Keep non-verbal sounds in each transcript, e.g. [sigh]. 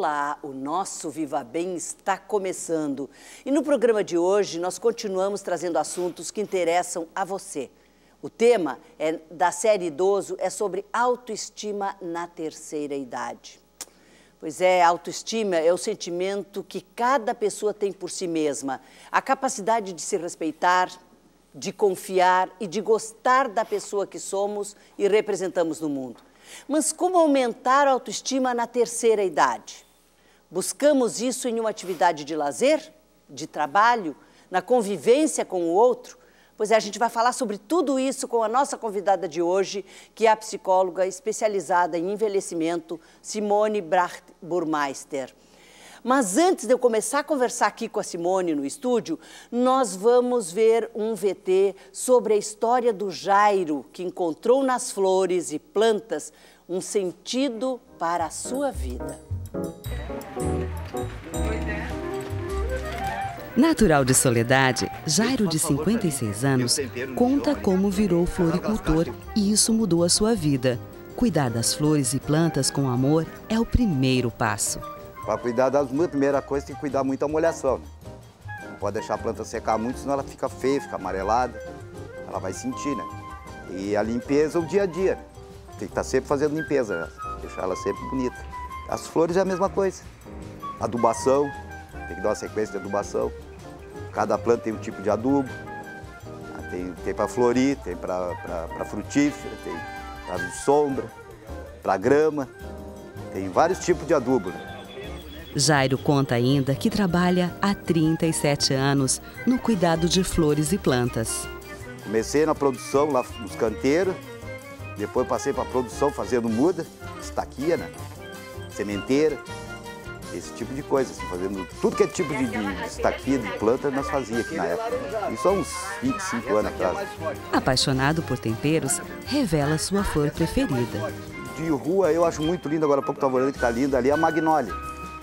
Olá, o nosso Viva Bem está começando. E no programa de hoje nós continuamos trazendo assuntos que interessam a você. O tema é, da série Idoso é sobre autoestima na terceira idade. Pois é, autoestima é o sentimento que cada pessoa tem por si mesma, a capacidade de se respeitar, de confiar e de gostar da pessoa que somos e representamos no mundo. Mas como aumentar a autoestima na terceira idade? Buscamos isso em uma atividade de lazer, de trabalho, na convivência com o outro? Pois é, a gente vai falar sobre tudo isso com a nossa convidada de hoje, que é a psicóloga especializada em envelhecimento, Simone Bracht Burmeister. Mas antes de eu começar a conversar aqui com a Simone no estúdio, nós vamos ver um VT sobre a história do Jairo, que encontrou nas flores e plantas um sentido para a sua vida. Natural de Soledade, Jairo, de 56 anos, conta como virou floricultor e isso mudou a sua vida. Cuidar das flores e plantas com amor é o primeiro passo. Para cuidar das flores, a primeira coisa tem que cuidar muito da molhação. Né? Não pode deixar a planta secar muito, senão ela fica feia, fica amarelada. Ela vai sentir, né? E a limpeza, o dia a dia. Tem que estar tá sempre fazendo limpeza, né? deixar ela sempre bonita. As flores é a mesma coisa. Adubação, tem que dar uma sequência de adubação. Cada planta tem um tipo de adubo. Ah, tem, tem para florir, tem para frutífera, tem para sombra, para grama. Tem vários tipos de adubo. Né? Jairo conta ainda que trabalha há 37 anos no cuidado de flores e plantas. Comecei na produção lá nos canteiros, depois passei para a produção fazendo muda, estaquia, né? sementeira, esse tipo de coisa. Assim, fazendo tudo que é tipo de, de de planta, nós fazíamos aqui na época. Isso há uns 25 anos atrás. Apaixonado por temperos, revela sua flor preferida. De rua, eu acho muito lindo, agora há pouco estava olhando que está linda ali, a magnólia.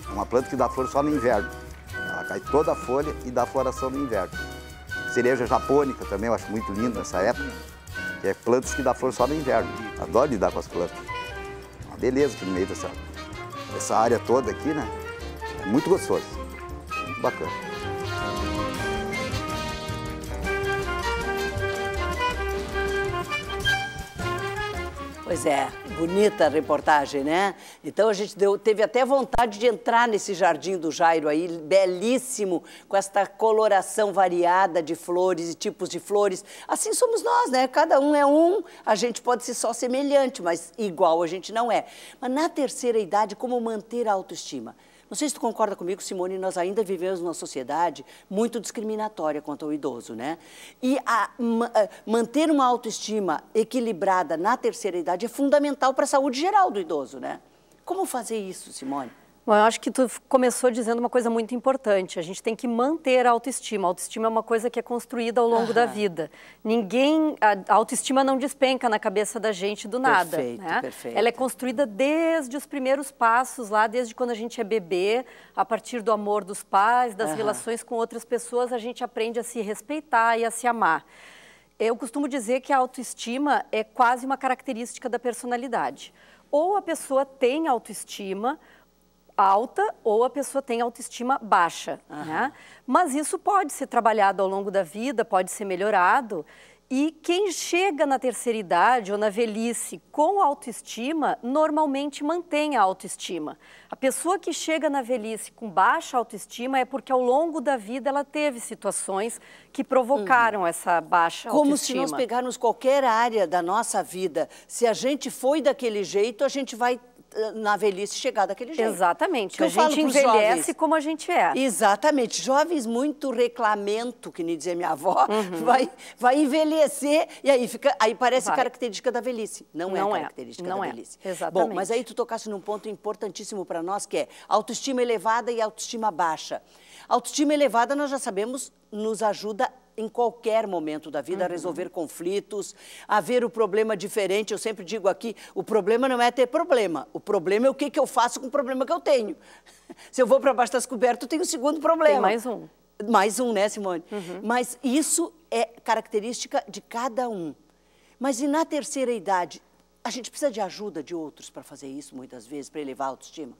É uma planta que dá flor só no inverno. Ela cai toda a folha e dá floração no inverno. Cereja japônica também, eu acho muito lindo nessa época. Que é plantas que dá flor só no inverno. Adoro lidar com as plantas. Uma beleza aqui no meio dessa, essa área toda aqui, né? É muito gostoso, muito bacana. Pois é, bonita a reportagem, né? Então a gente deu, teve até vontade de entrar nesse jardim do Jairo aí, belíssimo, com esta coloração variada de flores e tipos de flores. Assim somos nós, né? Cada um é um, a gente pode ser só semelhante, mas igual a gente não é. Mas na terceira idade, como manter a autoestima? Não sei se tu concorda comigo, Simone, nós ainda vivemos numa sociedade muito discriminatória quanto ao idoso, né? E a, manter uma autoestima equilibrada na terceira idade é fundamental para a saúde geral do idoso, né? Como fazer isso, Simone? Bom, eu acho que tu começou dizendo uma coisa muito importante. A gente tem que manter a autoestima. A autoestima é uma coisa que é construída ao longo Aham. da vida. Ninguém, a autoestima não despenca na cabeça da gente do nada. Perfeito, né? perfeito. Ela é construída desde os primeiros passos lá, desde quando a gente é bebê, a partir do amor dos pais, das Aham. relações com outras pessoas, a gente aprende a se respeitar e a se amar. Eu costumo dizer que a autoestima é quase uma característica da personalidade. Ou a pessoa tem autoestima, alta ou a pessoa tem autoestima baixa. Uhum. Né? Mas isso pode ser trabalhado ao longo da vida, pode ser melhorado. E quem chega na terceira idade ou na velhice com autoestima, normalmente mantém a autoestima. A pessoa que chega na velhice com baixa autoestima é porque ao longo da vida ela teve situações que provocaram uhum. essa baixa Como autoestima. Como se nós pegarmos qualquer área da nossa vida, se a gente foi daquele jeito, a gente vai na velhice chegar daquele jeito. Exatamente. Que a gente envelhece jovens. como a gente é. Exatamente. Jovens muito reclamento, que nem dizia minha avó, uhum. vai, vai envelhecer e aí fica, aí parece vai. característica da velhice. Não, é não é característica é. Não da é. velhice. Exatamente. Bom, mas aí tu tocasse num ponto importantíssimo para nós, que é autoestima elevada e autoestima baixa. Autoestima elevada, nós já sabemos, nos ajuda em qualquer momento da vida, uhum. resolver conflitos, a ver o problema diferente. Eu sempre digo aqui: o problema não é ter problema, o problema é o que, que eu faço com o problema que eu tenho. [laughs] Se eu vou para baixo das cobertas, eu tenho um segundo problema. Tem mais um. Mais um, né, Simone? Uhum. Mas isso é característica de cada um. Mas e na terceira idade? A gente precisa de ajuda de outros para fazer isso muitas vezes, para elevar a autoestima?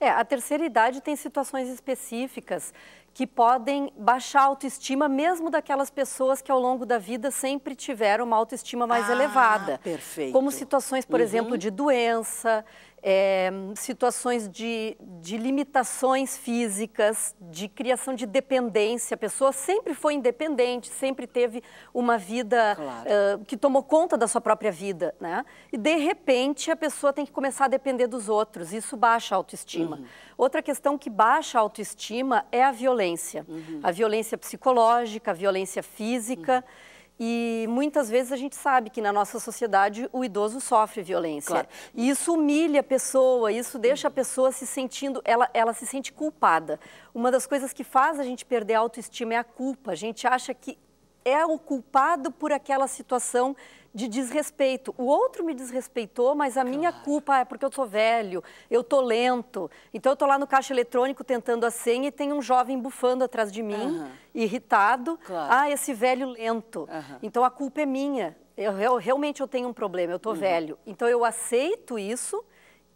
É, a terceira idade tem situações específicas que podem baixar a autoestima mesmo daquelas pessoas que ao longo da vida sempre tiveram uma autoestima mais ah, elevada. Perfeito. Como situações, por uhum. exemplo, de doença, é, situações de, de limitações físicas, de criação de dependência. A pessoa sempre foi independente, sempre teve uma vida claro. uh, que tomou conta da sua própria vida, né? E de repente a pessoa tem que começar a depender dos outros. Isso baixa a autoestima. Uhum. Outra questão que baixa a autoestima é a violência, uhum. a violência psicológica, a violência física. Uhum. E muitas vezes a gente sabe que na nossa sociedade o idoso sofre violência. Claro. E isso humilha a pessoa, isso deixa a pessoa se sentindo, ela, ela se sente culpada. Uma das coisas que faz a gente perder a autoestima é a culpa. A gente acha que é o culpado por aquela situação de desrespeito. O outro me desrespeitou, mas a claro. minha culpa é porque eu sou velho, eu tô lento. Então eu tô lá no caixa eletrônico tentando a senha e tem um jovem bufando atrás de mim, uhum. irritado. Claro. Ah, esse velho lento. Uhum. Então a culpa é minha. Eu, eu, realmente eu tenho um problema, eu tô uhum. velho. Então eu aceito isso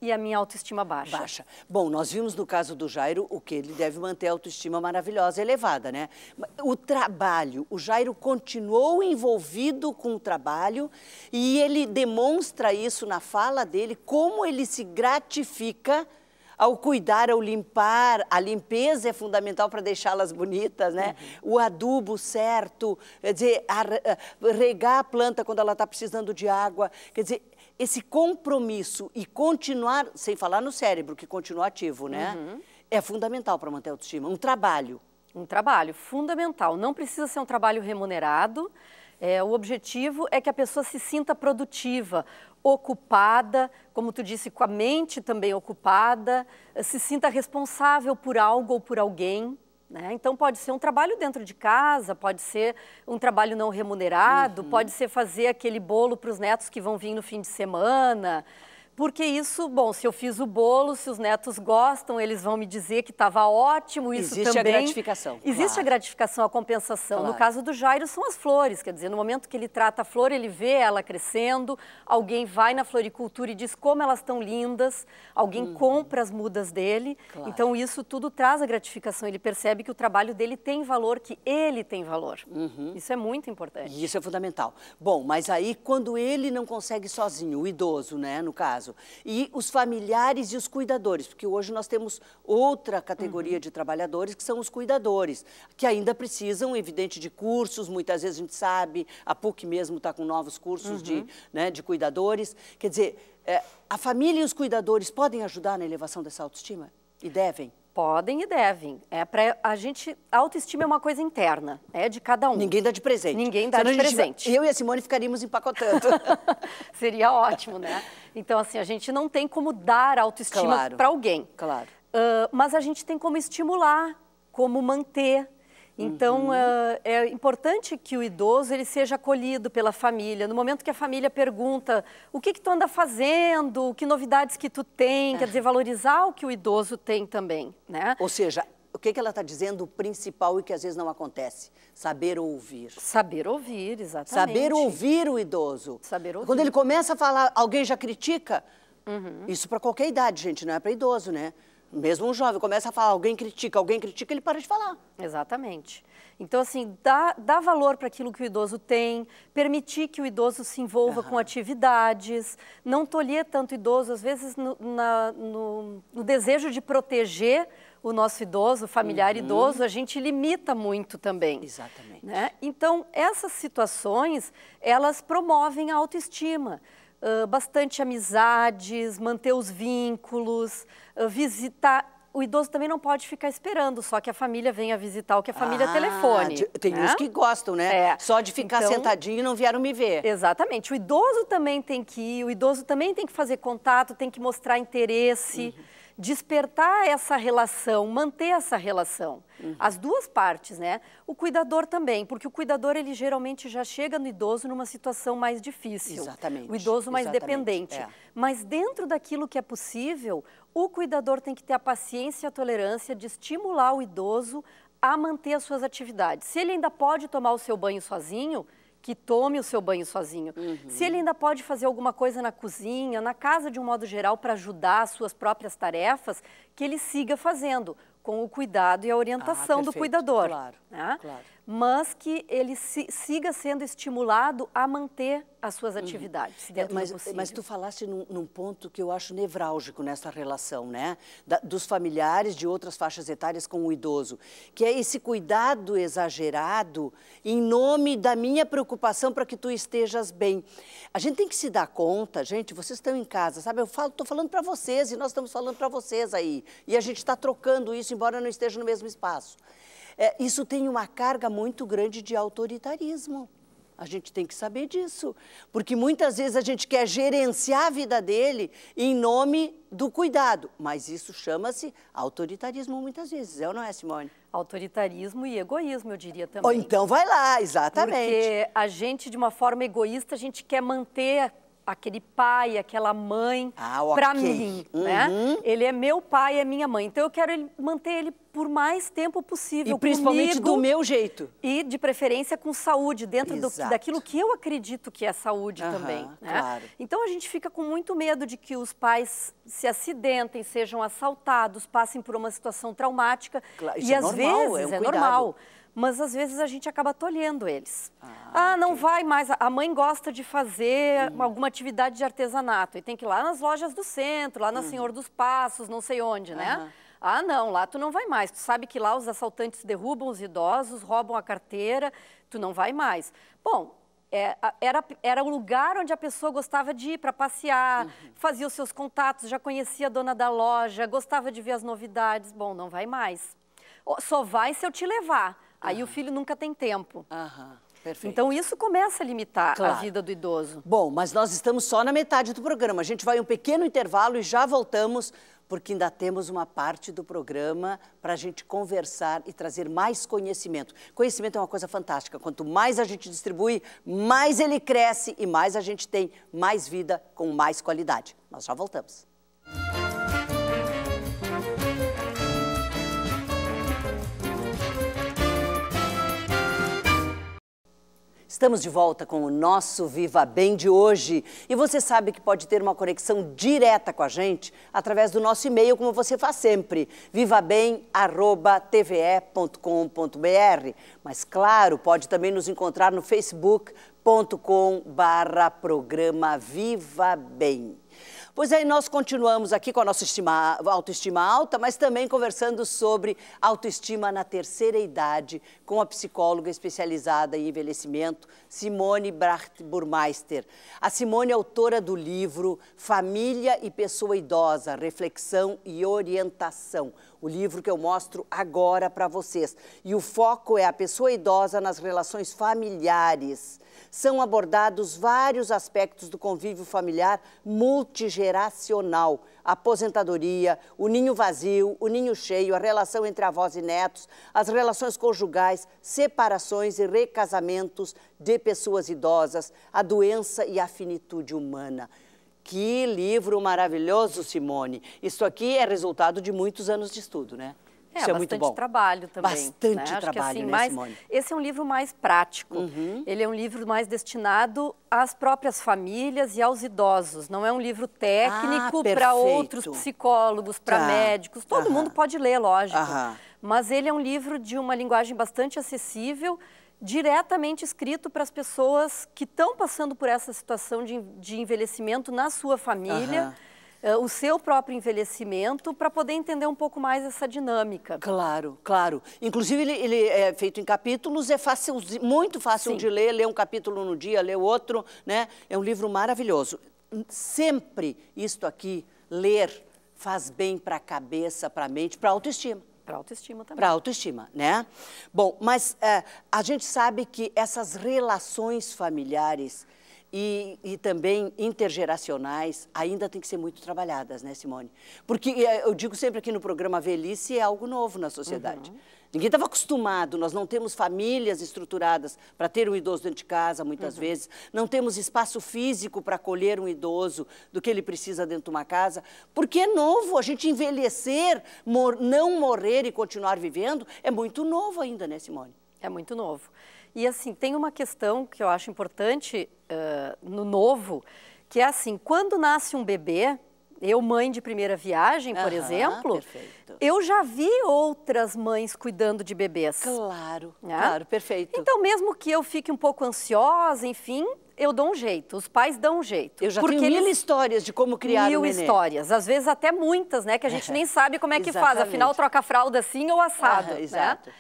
e a minha autoestima baixa. Baixa. Bom, nós vimos no caso do Jairo o que ele deve manter a autoestima maravilhosa, elevada, né? O trabalho, o Jairo continuou envolvido com o trabalho e ele demonstra isso na fala dele, como ele se gratifica ao cuidar, ao limpar, a limpeza é fundamental para deixá-las bonitas, né? Uhum. O adubo certo, quer dizer, a, a, eh, regar a planta quando ela está precisando de água, quer dizer, esse compromisso e continuar, sem falar no cérebro, que continua ativo, né? Uhum. É fundamental para manter a autoestima. Um trabalho. Um trabalho fundamental. Não precisa ser um trabalho remunerado. É, o objetivo é que a pessoa se sinta produtiva, ocupada, como tu disse, com a mente também ocupada, se sinta responsável por algo ou por alguém. Né? Então, pode ser um trabalho dentro de casa, pode ser um trabalho não remunerado, uhum. pode ser fazer aquele bolo para os netos que vão vir no fim de semana. Porque isso, bom, se eu fiz o bolo, se os netos gostam, eles vão me dizer que estava ótimo, isso Existe também. Existe a gratificação. Existe claro. a gratificação, a compensação. Claro. No caso do Jairo, são as flores, quer dizer, no momento que ele trata a flor, ele vê ela crescendo, alguém vai na floricultura e diz como elas estão lindas, alguém hum. compra as mudas dele. Claro. Então, isso tudo traz a gratificação. Ele percebe que o trabalho dele tem valor, que ele tem valor. Uhum. Isso é muito importante. Isso é fundamental. Bom, mas aí, quando ele não consegue sozinho, o idoso, né, no caso, caso. E os familiares e os cuidadores, porque hoje nós temos outra categoria uhum. de trabalhadores, que são os cuidadores, que ainda precisam, evidente, de cursos, muitas vezes a gente sabe, a PUC mesmo está com novos cursos uhum. de, né, de cuidadores. Quer dizer, é, a família e os cuidadores podem ajudar na elevação dessa autoestima? E devem? Podem e devem. É para a gente autoestima é uma coisa interna, é de cada um. Ninguém dá de presente. Ninguém dá Senão de presente. Gente, eu e a Simone ficaríamos empacotando. [laughs] Seria ótimo, né? Então assim, a gente não tem como dar autoestima claro. para alguém. Claro. Uh, mas a gente tem como estimular, como manter, então, uhum. uh, é importante que o idoso ele seja acolhido pela família. No momento que a família pergunta o que, que tu anda fazendo, que novidades que tu tem, quer é. dizer, valorizar o que o idoso tem também, né? Ou seja, o que, que ela está dizendo, o principal e que às vezes não acontece? Saber ouvir. Saber ouvir, exatamente. Saber ouvir o idoso. Saber ouvir. Quando ele começa a falar, alguém já critica? Uhum. Isso para qualquer idade, gente, não é para idoso, né? Mesmo um jovem começa a falar, alguém critica, alguém critica, ele para de falar. Exatamente. Então, assim, dá, dá valor para aquilo que o idoso tem, permitir que o idoso se envolva uhum. com atividades, não tolher tanto o idoso, às vezes no, na, no, no desejo de proteger o nosso idoso, o familiar uhum. idoso, a gente limita muito também. Exatamente. Né? Então, essas situações, elas promovem a autoestima, uh, bastante amizades, manter os vínculos, eh, visitar o idoso também não pode ficar esperando só que a família venha visitar ou que a família ah, telefone. tem né? uns que gostam, né? É. Só de ficar então, sentadinho e não vieram me ver. Exatamente. O idoso também tem que ir, o idoso também tem que fazer contato, tem que mostrar interesse. Uhum despertar essa relação, manter essa relação. Uhum. As duas partes, né? O cuidador também, porque o cuidador ele geralmente já chega no idoso numa situação mais difícil. Exatamente. O idoso mais Exatamente. dependente. É. Mas dentro daquilo que é possível, o cuidador tem que ter a paciência e a tolerância de estimular o idoso a manter as suas atividades. Se ele ainda pode tomar o seu banho sozinho, que tome o seu banho sozinho. Uhum. Se ele ainda pode fazer alguma coisa na cozinha, na casa de um modo geral, para ajudar as suas próprias tarefas, que ele siga fazendo, com o cuidado e a orientação ah, do cuidador. Claro, né? claro mas que ele se, siga sendo estimulado a manter as suas uhum. atividades uhum. mas, Mas tu falaste num, num, ponto que eu acho nevrálgico nessa relação, né? Da, dos familiares de outras faixas etárias com o idoso, que é esse cuidado exagerado em nome da minha preocupação para que tu estejas bem. A gente tem que se dar conta, gente, vocês estão em casa, sabe? Eu falo, estou falando para vocês e nós estamos falando para vocês aí. E a gente está trocando isso, embora não esteja no mesmo espaço é, isso tem uma carga muito grande de autoritarismo. A gente tem que saber disso, porque muitas vezes a gente quer gerenciar a vida dele em nome do cuidado, mas isso chama-se autoritarismo muitas vezes, é ou não é, Simone? Autoritarismo e egoísmo, eu diria também. Ou então vai lá, exatamente. Porque a gente, de uma forma egoísta, a gente quer manter aquele pai, aquela mãe ah, okay. para mim, né? uhum. né? Ele é meu pai, é minha mãe. Então eu quero ele, manter ele por mais tempo possível. E principalmente comigo, do meu jeito. E de preferência com saúde, dentro do, daquilo que eu acredito que é saúde uhum, também. Né? Claro. Então a gente fica com muito medo de que os pais se acidentem, sejam assaltados, passem por uma situação traumática. Claro, e é às é normal, vezes é, um é normal mas às vezes a gente acaba tolhendo eles. Ah, ah não okay. vai mais. A mãe gosta de fazer uhum. alguma atividade de artesanato e tem que ir lá nas lojas do centro, lá na uhum. Senhor dos Passos, não sei onde, né? Uhum. Ah, não, lá tu não vai mais. Tu sabe que lá os assaltantes derrubam os idosos, roubam a carteira, tu não vai mais. Bom, é, era, era o lugar onde a pessoa gostava de ir para passear, uhum. fazia os seus contatos, já conhecia a dona da loja, gostava de ver as novidades. Bom, não vai mais. Só vai se eu te levar. Aí o filho nunca tem tempo. Perfeito. Então isso começa a limitar claro. a vida do idoso. Bom, mas nós estamos só na metade do programa. A gente vai um pequeno intervalo e já voltamos porque ainda temos uma parte do programa para a gente conversar e trazer mais conhecimento. Conhecimento é uma coisa fantástica. Quanto mais a gente distribui, mais ele cresce e mais a gente tem mais vida com mais qualidade. Nós já voltamos. Estamos de volta com o nosso Viva Bem de hoje. E você sabe que pode ter uma conexão direta com a gente através do nosso e-mail, como você faz sempre, vivabem.tve.com.br. Mas, claro, pode também nos encontrar no facebook.com barra programa Viva Bem. Pois aí é, nós continuamos aqui com a nossa estima, autoestima alta, mas também conversando sobre autoestima na terceira idade com a psicóloga especializada em envelhecimento, Simone bracht Burmeister. A Simone é autora do livro Família e Pessoa Idosa, Reflexão e Orientação, o livro que eu mostro agora para vocês. E o foco é a pessoa idosa nas relações familiares. São abordados vários aspectos do convívio familiar multigeracional. A aposentadoria, o ninho vazio, o ninho cheio, a relação entre avós e netos, as relações conjugais, separações e recasamentos de pessoas idosas, a doença e a finitude humana. Que livro maravilhoso, Simone. Isso aqui é resultado de muitos anos de estudo, né? É, Isso é muito bom. trabalho também. Bastante né? Assim, trabalho, assim, né, mais, Simone? Esse é um livro mais prático. Uhum. Ele é um livro mais destinado às próprias famílias e aos idosos. Não é um livro técnico ah, para outros psicólogos, para tá. médicos. Todo Aham. mundo pode ler, lógico. Aham. Mas ele é um livro de uma linguagem bastante acessível diretamente escrito para as pessoas que estão passando por essa situação de, de envelhecimento na sua família. Uhum. Uh, o seu próprio envelhecimento para poder entender um pouco mais essa dinâmica. Claro, claro. Inclusive, ele, ele é feito em capítulos, é fácil, muito fácil Sim. de ler, ler um capítulo no dia, ler outro, né? É um livro maravilhoso. Sempre isto aqui, ler, faz bem para a cabeça, para a mente, para a autoestima. Para autoestima também. Para autoestima, né? Bom, mas é, a gente sabe que essas relações familiares e, e, também intergeracionais ainda tem que ser muito trabalhadas, né, Simone? Porque é, eu digo sempre aqui no programa, velhice é algo novo na sociedade. Uhum. Ninguém estava acostumado, nós não temos famílias estruturadas para ter um idoso dentro de casa, muitas uhum. vezes, não temos espaço físico para acolher um idoso do que ele precisa dentro de uma casa, porque é novo, a gente envelhecer, mor não morrer e continuar vivendo, é muito novo ainda, né, Simone? É muito novo. E assim, tem uma questão que eu acho importante uh, no novo, que é assim, quando nasce um bebê, eu, mãe de primeira viagem, por Aham, exemplo, perfeito. eu já vi outras mães cuidando de bebês. Claro, né? claro, perfeito. Então, mesmo que eu fique um pouco ansiosa, enfim, eu dou um jeito, os pais dão um jeito. Eu já porque tenho mil eles... histórias de como criar mil um histórias, às vezes até muitas, né? Que a gente [laughs] nem sabe como é que Exatamente. faz, afinal troca a fralda assim ou assado, né? Exato.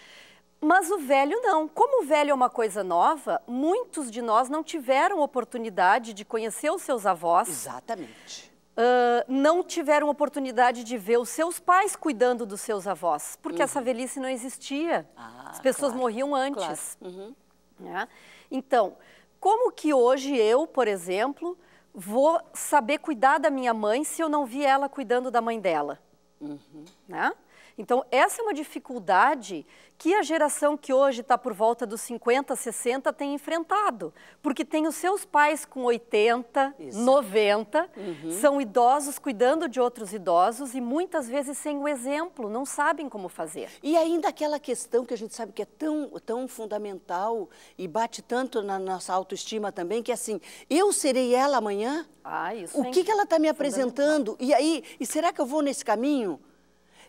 Mas o velho não. Como o velho é uma coisa nova, muitos de nós não tiveram oportunidade de conhecer os seus avós. Exatamente. Uh, não tiveram oportunidade de ver os seus pais cuidando dos seus avós, porque uhum. essa velhice não existia. Ah, As pessoas claro. morriam antes. Claro. Uhum. Né? Então, como que hoje eu, por exemplo, vou saber cuidar da minha mãe se eu não vi ela cuidando da mãe dela? Uhum. Né? Então, essa é uma dificuldade que a geração que hoje está por volta dos 50, 60 tem enfrentado, porque tem os seus pais com 80, Isso. 90, uhum. são idosos cuidando de outros idosos e muitas vezes sem o exemplo, não sabem como fazer. E ainda aquela questão que a gente sabe que é tão, tão fundamental e bate tanto na nossa autoestima também, que é assim, eu serei ela amanhã? Ah, isso. O é que, que ela está me apresentando? E aí, e será que eu vou nesse caminho?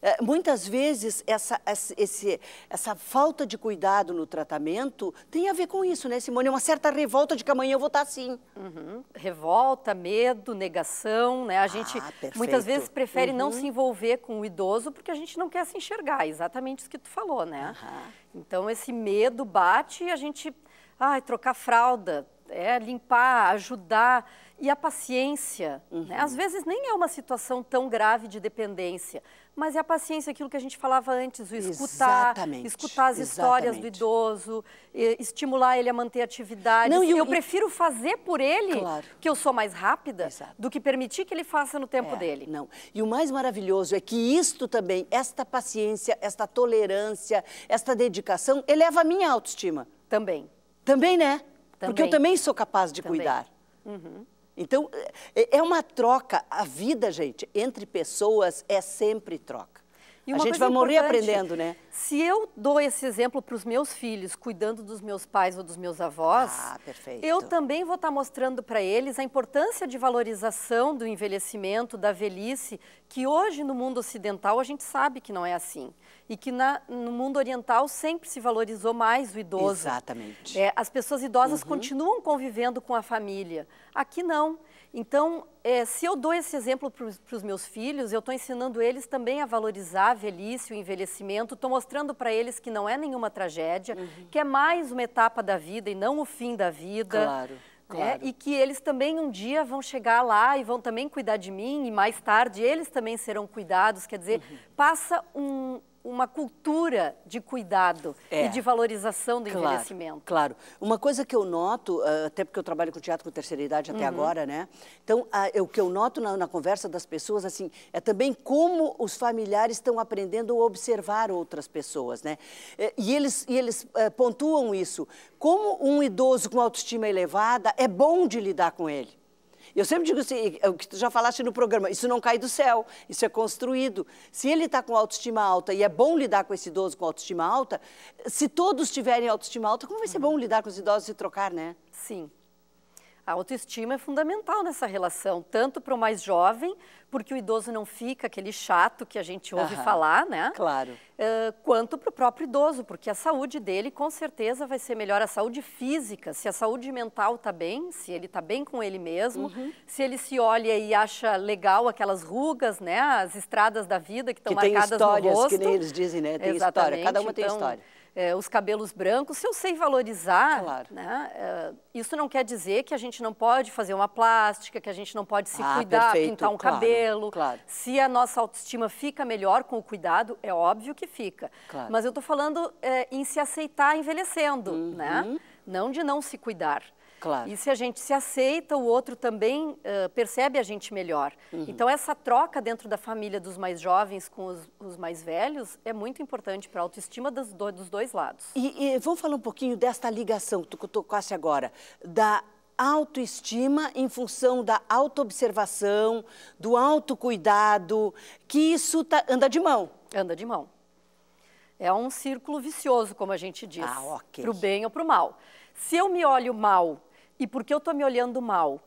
É, muitas vezes essa, essa, esse, essa falta de cuidado no tratamento tem a ver com isso, né, Simone? É uma certa revolta de que amanhã eu vou estar tá assim. Uhum. Revolta, medo, negação, né? A gente ah, muitas vezes prefere uhum. não se envolver com o idoso porque a gente não quer se enxergar, exatamente isso que tu falou, né? Uhum. Então esse medo bate e a gente, ai, trocar fralda, é, limpar, ajudar e a paciência. Uhum. Né? Às uhum. vezes nem é uma situação tão grave de dependência, mas é a paciência, aquilo que a gente falava antes, o escutar, exatamente, escutar as histórias do idoso, estimular ele a manter atividade. Não, eu, eu prefiro fazer por ele, claro. que eu sou mais rápida, Exato. do que permitir que ele faça no tempo é, dele. Não. E o mais maravilhoso é que isto também, esta paciência, esta tolerância, esta dedicação, eleva a minha autoestima. Também. Também, né? Também. Porque eu também sou capaz de também. cuidar. Uhum. Então, é, é uma troca. A vida, gente, entre pessoas é sempre troca. E a gente vai morrer aprendendo, né? Se eu dou esse exemplo para os meus filhos, cuidando dos meus pais ou dos meus avós, ah, eu também vou estar tá mostrando para eles a importância de valorização do envelhecimento, da velhice, que hoje no mundo ocidental a gente sabe que não é assim. E que na, no mundo oriental sempre se valorizou mais o idoso. Exatamente. É, as pessoas idosas uhum. continuam convivendo com a família. Aqui não. Então, é, se eu dou esse exemplo para os meus filhos, eu estou ensinando eles também a valorizar a velhice, o envelhecimento, estou mostrando para eles que não é nenhuma tragédia, uhum. que é mais uma etapa da vida e não o fim da vida. Claro. Né, claro. É, e que eles também um dia vão chegar lá e vão também cuidar de mim, e mais tarde eles também serão cuidados. Quer dizer, uhum. passa um, uma cultura de cuidado é. e de valorização do claro, envelhecimento. Claro. Uma coisa que eu noto, ah, até porque eu trabalho com teatro com terceira idade até uhum. agora, né? Então, a, ah, é o que eu noto na, na, conversa das pessoas, assim, é também como os familiares estão aprendendo a observar outras pessoas, né? É, e eles, e eles ah, pontuam isso. Como um idoso com autoestima elevada é bom de lidar com ele. Eu sempre digo assim, é o que tu já falaste no programa, isso não cai do céu, isso é construído. Se ele está com autoestima alta e é bom lidar com esse idoso com autoestima alta, se todos tiverem autoestima alta, como vai ser bom lidar com os idosos e trocar, né? Sim. A autoestima é fundamental nessa relação, tanto para o mais jovem, porque o idoso não fica aquele chato que a gente ouve falar, né? Claro. Uh, quanto para o próprio idoso, porque a saúde dele com certeza vai ser melhor a saúde física, se a saúde mental está bem, se ele está bem com ele mesmo, uhum. se ele se olha e acha legal aquelas rugas, né? As estradas da vida que estão marcadas no rosto. tem histórias, que nem eles dizem, né? Tem Exatamente. história, cada uma tem então, história é, os cabelos brancos, se eu sei valorizar, claro. né, é, isso não quer dizer que a gente não pode fazer uma plástica, que a gente não pode se ah, cuidar, perfeito, pintar um claro, cabelo. Claro. Se a nossa autoestima fica melhor com o cuidado, é óbvio que fica. Mas eu estou falando é, em se aceitar envelhecendo, né? uhum. né? não de não se cuidar. Claro. E se a gente se aceita, o outro também uh, percebe a gente melhor. Uhum. Então, essa troca dentro da família dos mais jovens com os, os mais velhos é muito importante para a autoestima dos, do, dos, dois lados. E, e vamos falar um pouquinho desta ligação que tu tocaste agora, da autoestima em função da autoobservação, do autocuidado, que isso tá, anda de mão. Anda de mão. É um círculo vicioso, como a gente diz. Ah, Para o bem ou para o mal. Se eu me olho mal e porque eu estou me olhando mal,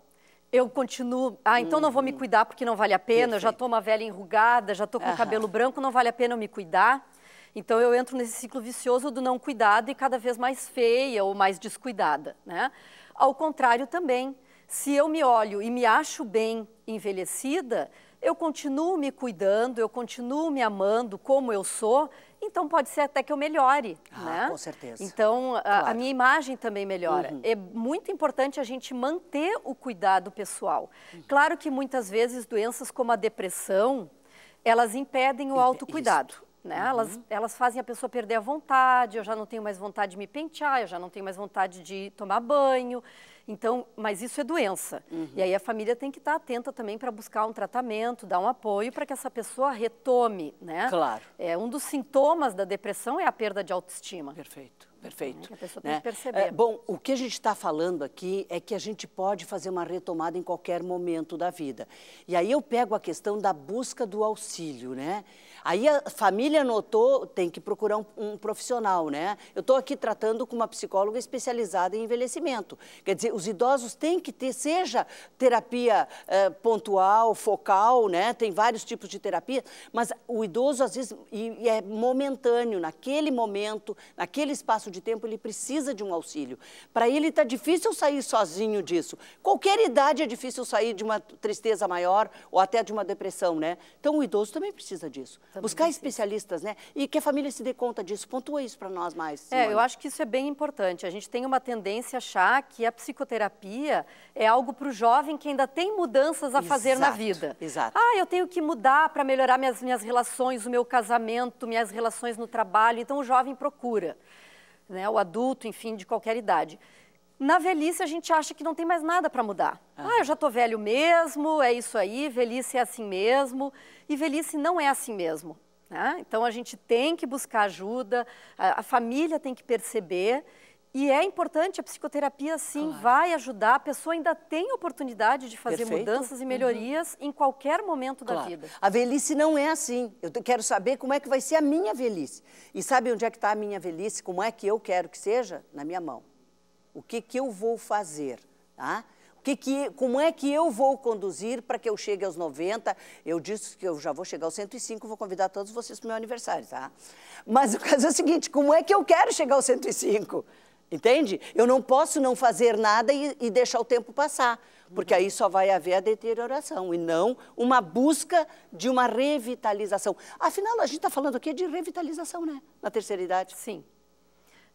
eu continuo. Ah, então hum, não vou me hum. cuidar porque não vale a pena, eu já estou uma velha enrugada, já estou com cabelo branco, não vale a pena eu me cuidar. Então eu entro nesse ciclo vicioso do não cuidado e cada vez mais feia ou mais descuidada, né? Ao contrário também, se eu me olho e me acho bem envelhecida, eu continuo me cuidando, eu continuo me amando como eu sou então pode ser até que eu melhore, ah, né? Com certeza. Então a, a minha imagem também melhora. Uhum. É muito importante a gente manter o cuidado pessoal. Uhum. Claro que muitas vezes doenças como a depressão, elas impedem o autocuidado. Isso. Né? Uhum. Elas, elas fazem a pessoa perder a vontade, eu já não tenho mais vontade de me pentear, eu já não tenho mais vontade de tomar banho. Então, mas isso é doença. Uhum. E aí a família tem que estar atenta também para buscar um tratamento, dar um apoio para que essa pessoa retome, né? Claro. É, um dos sintomas da depressão é a perda de autoestima. Perfeito. Perfeito. É, a pessoa né? tem que perceber. É, bom, o que a gente está falando aqui é que a gente pode fazer uma retomada em qualquer momento da vida. E aí eu pego a questão da busca do auxílio, né? Aí a família notou, tem que procurar um, um profissional, né? Eu estou aqui tratando com uma psicóloga especializada em envelhecimento. Quer dizer, os idosos têm que ter, seja terapia eh, pontual, focal, né? Tem vários tipos de terapia, mas o idoso, às vezes, e, e é momentâneo, naquele momento, naquele espaço de tempo, ele precisa de um auxílio. Para ele está difícil sair sozinho disso. Qualquer idade é difícil sair de uma tristeza maior ou até de uma depressão, né? Então o idoso também precisa disso. Também buscar especialistas, né? E que a família se dê conta disso. Pontua isso para nós mais. É, eu acho que isso é bem importante. A gente tem uma tendência a achar que a psicoterapia é algo para o jovem que ainda tem mudanças a exato, fazer na vida. Exato. Ah, eu tenho que mudar para melhorar minhas, minhas relações, o meu casamento, minhas relações no trabalho. Então o jovem procura, né? O adulto, enfim, de qualquer idade. Na velhice a gente acha que não tem mais nada para mudar. Ah. ah, eu já tô velho mesmo, é isso aí, velhice é assim mesmo. E velhice não é assim mesmo. Né? Então a gente tem que buscar ajuda, a, a família tem que perceber. E é importante, a psicoterapia sim claro. vai ajudar. A pessoa ainda tem oportunidade de fazer Perfeito. mudanças e uhum. melhorias uhum. em qualquer momento claro. da vida. A velhice não é assim. Eu quero saber como é que vai ser a minha velhice. E sabe onde é que está a minha velhice? Como é que eu quero que seja? Na minha mão o que, que eu vou fazer, tá? O que que, como é que eu vou conduzir para que eu chegue aos 90? Eu disse que eu já vou chegar aos 105, vou convidar todos vocês para o meu aniversário, tá? Mas o [laughs] caso é o seguinte, como é que eu quero chegar aos 105? Entende? Eu não posso não fazer nada e, e deixar o tempo passar, porque uhum. aí só vai haver a deterioração e não uma busca de uma revitalização. Afinal, a gente está falando aqui de revitalização, né? Na terceira idade. Sim.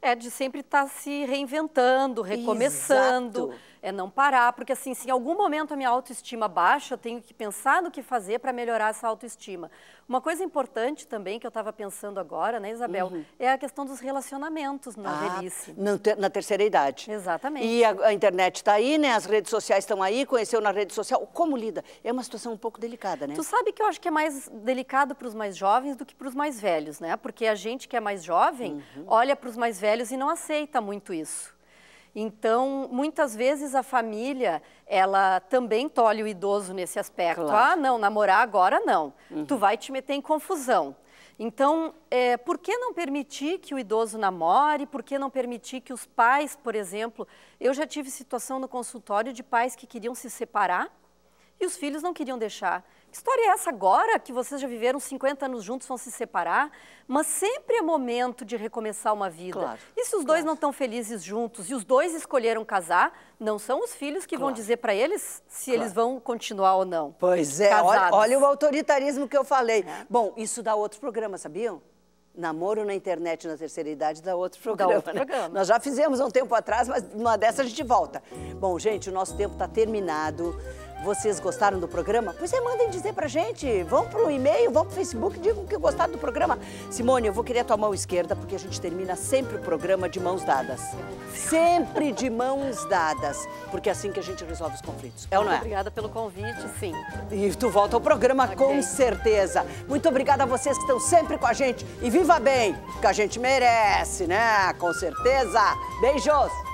É de sempre estar tá se reinventando, recomeçando. Exato é não parar, porque assim, se em algum momento a minha autoestima baixa, eu tenho que pensar no que fazer para melhorar essa autoestima. Uma coisa importante também que eu estava pensando agora, né, Isabel, uhum. é a questão dos relacionamentos na ah, velhice. Na terceira idade. Exatamente. E a, a internet está aí, né? As redes sociais estão aí, conheceu na rede social. Como lida? É uma situação um pouco delicada, né? Tu sabe que eu acho que é mais delicado para os mais jovens do que para os mais velhos, né? Porque a gente que é mais jovem uhum. olha para os mais velhos e não aceita muito isso. Então, muitas vezes a família, ela também tolhe o idoso nesse aspecto. Claro. Ah, não, namorar agora não. Uhum. Tu vai te meter em confusão. Então, é, por que não permitir que o idoso namore? Por que não permitir que os pais, por exemplo... Eu já tive situação no consultório de pais que queriam se separar e os filhos não queriam deixar. Que história é essa agora que vocês já viveram 50 anos juntos, vão se separar? Mas sempre é momento de recomeçar uma vida. Claro, e se os dois não estão felizes juntos e os dois escolheram casar, não são os filhos que claro. vão dizer para eles se eles vão continuar ou não. Pois é, olha, olha, o autoritarismo que eu falei. É. Bom, isso dá outro programa, sabiam? Namoro na internet na terceira idade dá outro programa. Dá outro né? programa. Nós já fizemos há um tempo atrás, mas uma dessa a gente volta. Bom, gente, o nosso tempo está terminado. Vocês gostaram do programa? Pois é, mandem dizer pra gente. Vão pro e-mail, vão pro Facebook, digam que gostaram do programa. Simone, eu vou querer a tua mão esquerda, porque a gente termina sempre o programa de mãos dadas. Sempre de mãos dadas. Porque é assim que a gente resolve os conflitos. É ou não é? Muito obrigada pelo convite, sim. E tu volta ao programa okay. com certeza. Muito obrigada a vocês que estão sempre com a gente. E viva bem, que a gente merece, né? Com certeza. Beijos!